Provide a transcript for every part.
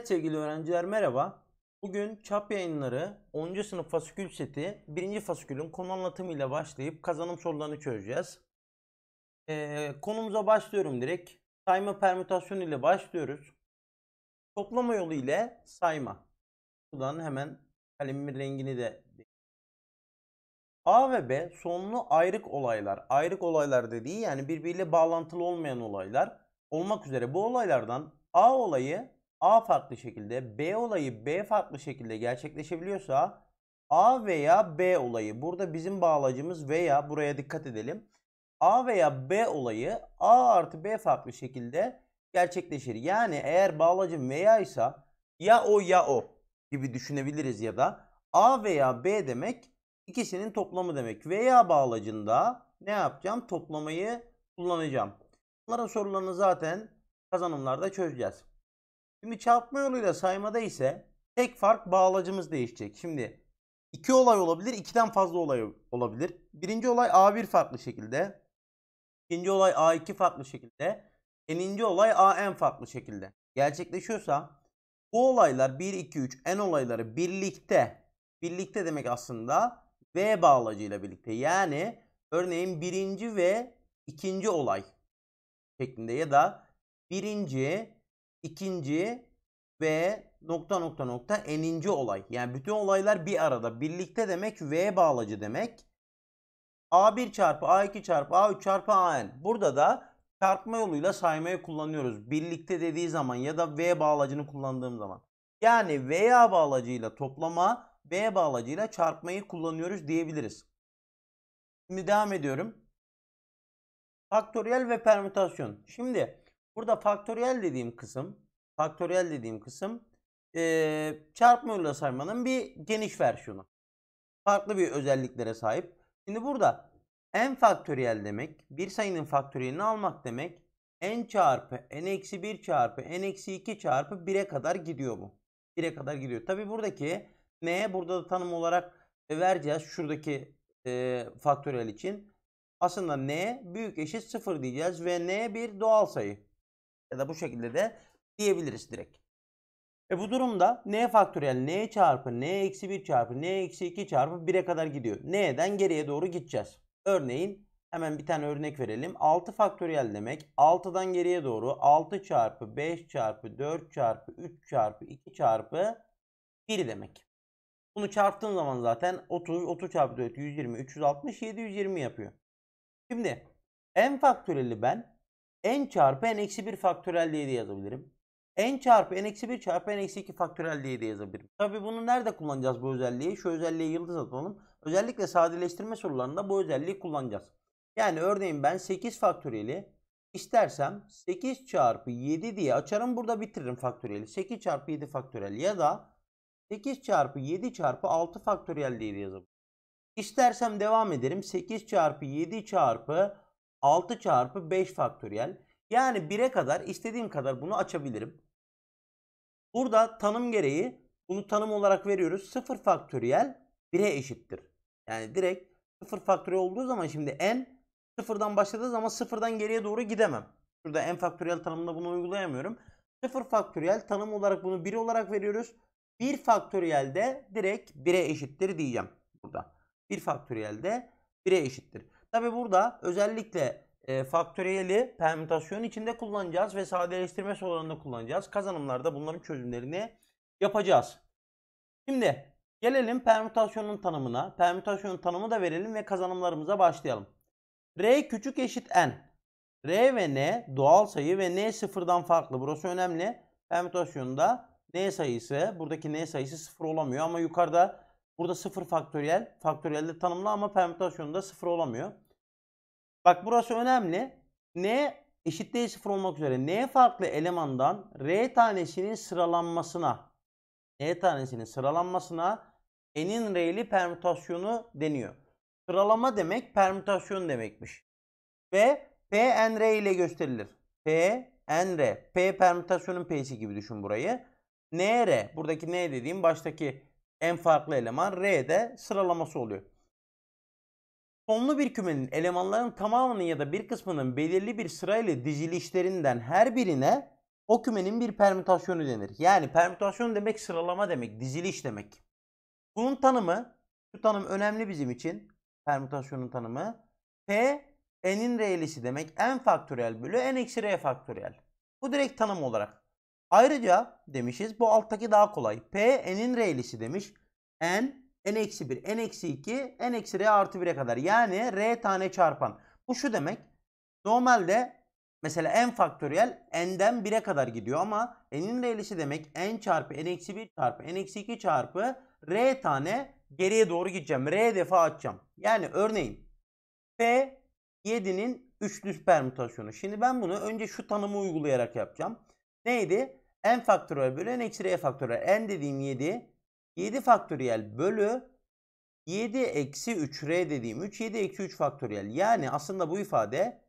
Evet sevgili öğrenciler merhaba. Bugün çap yayınları 10. sınıf fasikül seti 1. fasikülün konu anlatımıyla başlayıp kazanım sorularını çözeceğiz. Ee, konumuza başlıyorum direkt. Sayma permütasyon ile başlıyoruz. Toplama yolu ile sayma. Buradan hemen kalemin rengini de A ve B sonlu ayrık olaylar. Ayrık olaylar dediği yani birbiriyle bağlantılı olmayan olaylar olmak üzere bu olaylardan A olayı A farklı şekilde, B olayı B farklı şekilde gerçekleşebiliyorsa A veya B olayı burada bizim bağlacımız veya buraya dikkat edelim. A veya B olayı A artı B farklı şekilde gerçekleşir. Yani eğer bağlacım veya ise ya o ya o gibi düşünebiliriz ya da A veya B demek ikisinin toplamı demek. Veya bağlacında ne yapacağım? Toplamayı kullanacağım. Bunların sorularını zaten kazanımlarda çözeceğiz. Şimdi çarpma yoluyla saymada ise tek fark bağlacımız değişecek. Şimdi iki olay olabilir, ikiden fazla olay olabilir. Birinci olay A1 farklı şekilde. ikinci olay A2 farklı şekilde. Eninci olay AN farklı şekilde. Gerçekleşiyorsa bu olaylar 1, 2, 3 N olayları birlikte birlikte demek aslında V bağlacıyla birlikte. Yani örneğin birinci ve ikinci olay şeklinde ya da birinci ikinci ve nokta nokta nokta eninci olay. Yani bütün olaylar bir arada. Birlikte demek V bağlacı demek. A1 çarpı A2 çarpı A3 çarpı AN. Burada da çarpma yoluyla saymayı kullanıyoruz. Birlikte dediği zaman ya da V bağlacını kullandığım zaman. Yani VA bağlacıyla toplama, v bağlacıyla çarpmayı kullanıyoruz diyebiliriz. Şimdi devam ediyorum. Faktöriyel ve permütasyon. Şimdi Burada faktöriyel dediğim kısım, faktöriyel dediğim kısım e, çarpma saymanın bir geniş versiyonu. Farklı bir özelliklere sahip. Şimdi burada n faktöriyel demek bir sayının faktöriyelini almak demek. n çarpı n eksi 1 çarpı n eksi 2 çarpı 1'e kadar gidiyor bu. 1'e kadar gidiyor. Tabi buradaki n burada da tanım olarak e, vereceğiz şuradaki e, faktöriyel için. Aslında n büyük eşit 0 diyeceğiz ve n bir doğal sayı ya da bu şekilde de diyebiliriz direkt. E bu durumda n faktöriyel n çarpı n eksi 1 çarpı n eksi 2 çarpı 1'e kadar gidiyor. n'den geriye doğru gideceğiz. Örneğin hemen bir tane örnek verelim. 6 faktöriyel demek 6'dan geriye doğru 6 çarpı 5 çarpı 4 çarpı 3 çarpı 2 çarpı 1 demek. Bunu çarptığın zaman zaten 30, 30 çarpı 4, 120, 360, 720 yapıyor. Şimdi n faktöriyeli ben n çarpı n eksi 1 faktörel diye de yazabilirim. n çarpı n eksi 1 çarpı n eksi 2 faktörel diye de yazabilirim. Tabi bunu nerede kullanacağız bu özelliği? Şu özelliği yıldız atalım. Özellikle sadeleştirme sorularında bu özelliği kullanacağız. Yani örneğin ben 8 faktöreli istersem 8 çarpı 7 diye açarım burada bitiririm faktöreli 8 çarpı 7 faktöriyel ya da 8 çarpı 7 çarpı 6 faktöriyel diye yazabilirim. İstersem devam ederim. 8 çarpı 7 çarpı 6 çarpı 5 faktöriyel. Yani 1'e kadar istediğim kadar bunu açabilirim. Burada tanım gereği bunu tanım olarak veriyoruz. 0 faktöriyel 1'e eşittir. Yani direkt 0 faktöriyel olduğu zaman şimdi n sıfırdan başladığı zaman sıfırdan geriye doğru gidemem. Şurada n faktöriyel tanımında bunu uygulayamıyorum. 0 faktöriyel tanım olarak bunu 1 olarak veriyoruz. 1 faktöriyel de direkt 1'e eşittir diyeceğim burada. 1 faktöriyel de 1'e eşittir. Tabi burada özellikle e, faktöriyeli permütasyon içinde kullanacağız ve sadeleştirme sorularında kullanacağız. Kazanımlarda bunların çözümlerini yapacağız. Şimdi gelelim permütasyonun tanımına. Permütasyonun tanımı da verelim ve kazanımlarımıza başlayalım. R küçük eşit n. R ve n doğal sayı ve n sıfırdan farklı. Burası önemli. Permütasyonda n sayısı, buradaki n sayısı sıfır olamıyor ama yukarıda Burada 0 faktöriyel. Faktöriyelde tanımlı ama permütasyonunda 0 olamıyor. Bak burası önemli. N eşit değil 0 olmak üzere N farklı elemandan R tanesinin sıralanmasına N tanesinin sıralanmasına N'in R'li permütasyonu deniyor. Sıralama demek permütasyon demekmiş. Ve P n r ile gösterilir. P n r. P permütasyonun P'si gibi düşün burayı. N r. Buradaki N dediğim baştaki en farklı eleman R'de sıralaması oluyor. Sonlu bir kümenin elemanların tamamının ya da bir kısmının belirli bir sırayla dizilişlerinden her birine o kümenin bir permütasyonu denir. Yani permütasyon demek sıralama demek, diziliş demek. Bunun tanımı, şu tanım önemli bizim için. Permütasyonun tanımı. P, n'in re'lisi demek. n faktöriyel bölü n eksi r faktöriyel. Bu direkt tanım olarak. Ayrıca demişiz bu alttaki daha kolay. P n'in re'lisi demiş. n n-1, n-2, n-r artı 1'e kadar. Yani r tane çarpan. Bu şu demek. Normalde mesela n faktöriyel n'den 1'e kadar gidiyor ama n'in re'lisi demek n çarpı n-1 çarpı n-2 çarpı r tane geriye doğru gideceğim. r defa açacağım. Yani örneğin p 7'nin üçlü permütasyonu. Şimdi ben bunu önce şu tanımı uygulayarak yapacağım. Neydi? n faktörel bölü n eksi r faktörel n dediğim 7. 7 faktöriyel bölü 7 eksi 3r dediğim 3. 7 eksi 3 faktöriyel. Yani aslında bu ifade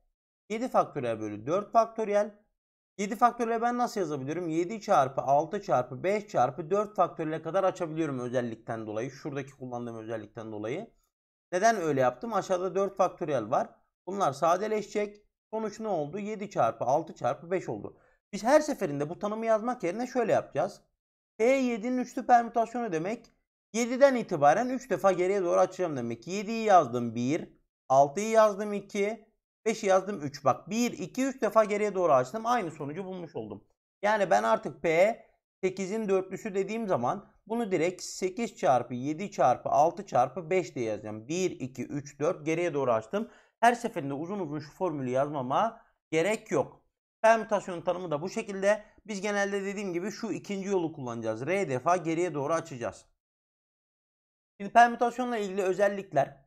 7 faktöriyel bölü 4 faktöriyel. 7 faktöriyel ben nasıl yazabilirim 7 çarpı 6 çarpı 5 çarpı 4 faktöriyel kadar açabiliyorum özellikten dolayı. Şuradaki kullandığım özellikten dolayı. Neden öyle yaptım? Aşağıda 4 faktöriyel var. Bunlar sadeleşecek. Sonuç ne oldu? 7 çarpı 6 çarpı 5 oldu. Biz her seferinde bu tanımı yazmak yerine şöyle yapacağız. P7'nin üçlü permütasyonu demek 7'den itibaren 3 defa geriye doğru açacağım demek. 7'yi yazdım 1, 6'yı yazdım 2, 5'i yazdım 3. Bak 1, 2, 3 defa geriye doğru açtım. Aynı sonucu bulmuş oldum. Yani ben artık P 8'in dörtlüsü dediğim zaman bunu direkt 8 çarpı 7 çarpı 6 çarpı 5 diye yazacağım. 1, 2, 3, 4 geriye doğru açtım. Her seferinde uzun uzun şu formülü yazmama gerek yok. Permütasyon tanımı da bu şekilde. Biz genelde dediğim gibi şu ikinci yolu kullanacağız. R defa geriye doğru açacağız. Şimdi permütasyonla ilgili özellikler.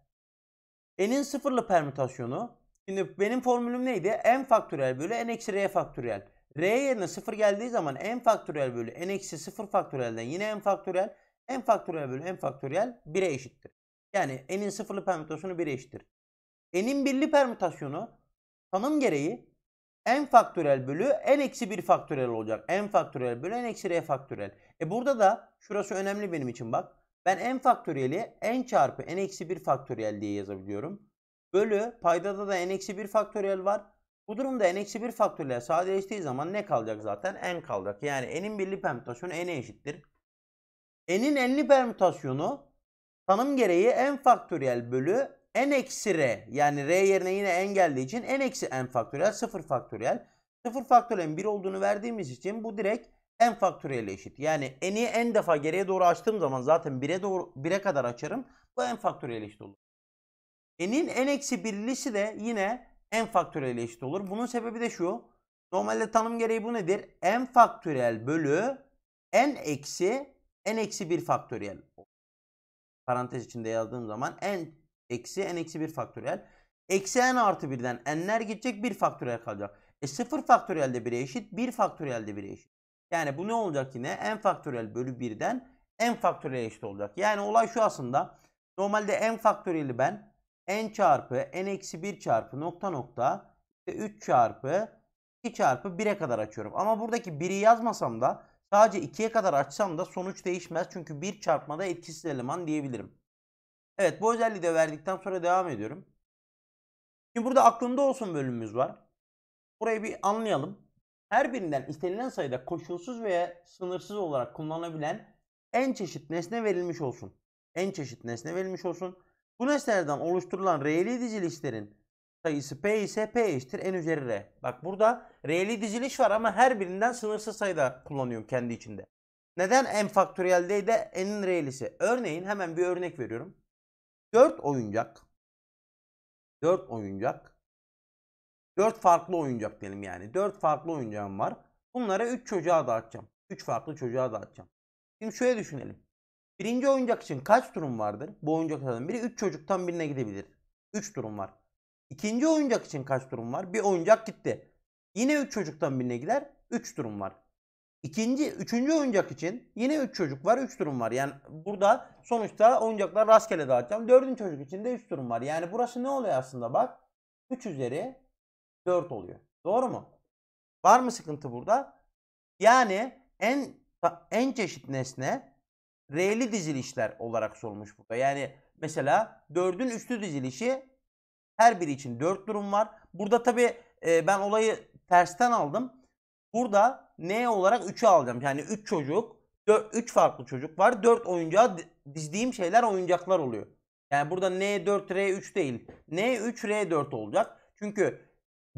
N'in sıfırlı permütasyonu. Şimdi benim formülüm neydi? N faktöriyel bölü N eksi R faktöriyel. R yerine sıfır geldiği zaman N faktöriyel bölü N eksi sıfır faktöriyelden yine N faktöriyel. N faktöriyel bölü N faktöriyel 1'e eşittir. Yani N'in sıfırlı permütasyonu 1'e eşittir. N'in birli permütasyonu tanım gereği n faktörel bölü n eksi 1 faktörel olacak. n faktörel bölü n eksi r faktörel. E burada da şurası önemli benim için bak. Ben n faktöreli n çarpı n eksi 1 faktörel diye yazabiliyorum. Bölü paydada da n eksi 1 faktörel var. Bu durumda n eksi 1 faktörel sadeleştiği zaman ne kalacak zaten? n kalacak. Yani n'in birli permütasyonu n'e eşittir. n'in n'li permütasyonu tanım gereği n faktöriyel bölü n eksi r yani r yerine yine n geldiği için n eksi n faktöriyel 0 faktöriyel. 0 faktöriyelin 1 olduğunu verdiğimiz için bu direkt n faktöriyel eşit. Yani n'i n defa geriye doğru açtığım zaman zaten 1'e doğru 1'e kadar açarım. Bu n faktöriyel eşit olur. n'in n eksi birlisi de yine n faktöriyel eşit olur. Bunun sebebi de şu. Normalde tanım gereği bu nedir? n faktöriyel bölü n eksi n eksi 1 faktöriyel. Parantez içinde yazdığım zaman n Eksi n eksi 1 faktöriyel. Eksi n artı 1'den n'ler gidecek 1 faktöriyel kalacak. E 0 faktöriyel de 1'e eşit 1 faktöriyel de 1'e eşit. Yani bu ne olacak yine? n faktöriyel bölü 1'den n faktöriyel eşit olacak. Yani olay şu aslında. Normalde n faktöriyeli ben n çarpı n eksi 1 çarpı nokta nokta işte 3 çarpı 2 çarpı 1'e kadar açıyorum. Ama buradaki 1'i yazmasam da sadece 2'ye kadar açsam da sonuç değişmez. Çünkü 1 çarpmada etkisiz eleman diyebilirim. Evet bu özelliği de verdikten sonra devam ediyorum. Şimdi burada aklımda olsun bölümümüz var. Burayı bir anlayalım. Her birinden istenilen sayıda koşulsuz veya sınırsız olarak kullanılabilen en çeşit nesne verilmiş olsun. En çeşit nesne verilmiş olsun. Bu nesnelerden oluşturulan reyli dizilişlerin sayısı P ise P eşittir N üzeri R. Bak burada R'li diziliş var ama her birinden sınırsız sayıda kullanıyorum kendi içinde. Neden N faktöriyelde de N'in R'lisi? Örneğin hemen bir örnek veriyorum. 4 oyuncak 4 oyuncak 4 farklı oyuncak diyelim yani. 4 farklı oyuncağım var. Bunlara 3 çocuğa dağıtacağım. 3 farklı çocuğa dağıtacağım. Şimdi şöyle düşünelim. Birinci oyuncak için kaç durum vardır? Bu oyuncaklardan biri 3 çocuktan birine gidebilir. 3 durum var. İkinci oyuncak için kaç durum var? Bir oyuncak gitti. Yine 3 çocuktan birine gider. 3 durum var. İkinci, üçüncü oyuncak için yine üç çocuk var, üç durum var. Yani burada sonuçta oyuncaklar rastgele dağıtacağım. Dördüncü çocuk için de üç durum var. Yani burası ne oluyor aslında bak? Üç üzeri dört oluyor. Doğru mu? Var mı sıkıntı burada? Yani en en çeşit nesne R'li dizilişler olarak sorulmuş burada. Yani mesela dördün üstü dizilişi her biri için dört durum var. Burada tabii e, ben olayı tersten aldım. Burada N olarak 3'ü alacağım. Yani 3 çocuk, 4, 3 farklı çocuk var. 4 oyuncağa dizdiğim şeyler oyuncaklar oluyor. Yani burada N4, R3 değil. N3, R4 olacak. Çünkü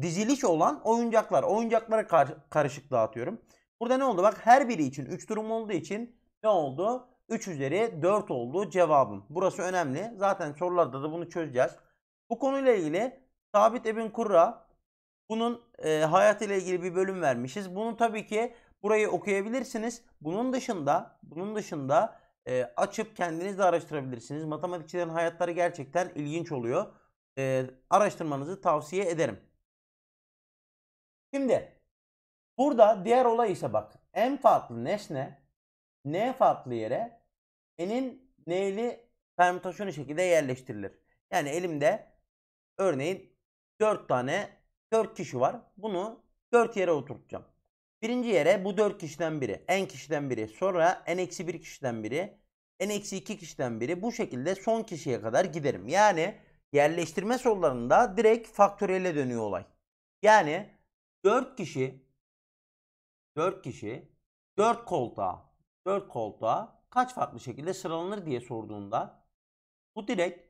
diziliş olan oyuncaklar. Oyuncaklara kar karışık dağıtıyorum. Burada ne oldu? Bak her biri için 3 durum olduğu için ne oldu? 3 üzeri 4 oldu cevabım. Burası önemli. Zaten sorularda da bunu çözeceğiz. Bu konuyla ilgili Sabit Ebin Kurra bunun e, ile ilgili bir bölüm vermişiz. Bunu tabii ki burayı okuyabilirsiniz. Bunun dışında bunun dışında e, açıp kendiniz de araştırabilirsiniz. Matematikçilerin hayatları gerçekten ilginç oluyor. E, araştırmanızı tavsiye ederim. Şimdi burada diğer olay ise bak. En farklı nesne n farklı yere n'in n'li permütasyonu şekilde yerleştirilir. Yani elimde örneğin 4 tane 4 kişi var. Bunu 4 yere oturtacağım. Birinci yere bu 4 kişiden biri. N kişiden biri. Sonra N-1 kişiden biri. N-2 kişiden biri. Bu şekilde son kişiye kadar giderim. Yani yerleştirme sorularında direkt faktöriyele dönüyor olay. Yani 4 kişi 4 kişi 4 koltuğa 4 koltuğa kaç farklı şekilde sıralanır diye sorduğunda bu direkt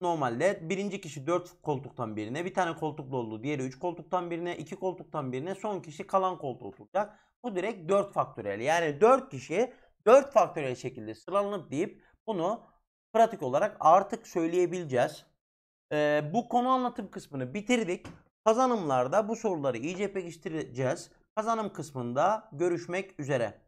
Normalde birinci kişi 4 koltuktan birine, bir tane koltuklu olduğu diğeri 3 koltuktan birine, 2 koltuktan birine, son kişi kalan koltuğa oturacak. Bu direkt 4 faktöriyel. Yani 4 kişi 4 faktöriyel şekilde sıralanıp deyip bunu pratik olarak artık söyleyebileceğiz. Ee, bu konu anlatım kısmını bitirdik. Kazanımlarda bu soruları iyice pekiştireceğiz. Kazanım kısmında görüşmek üzere.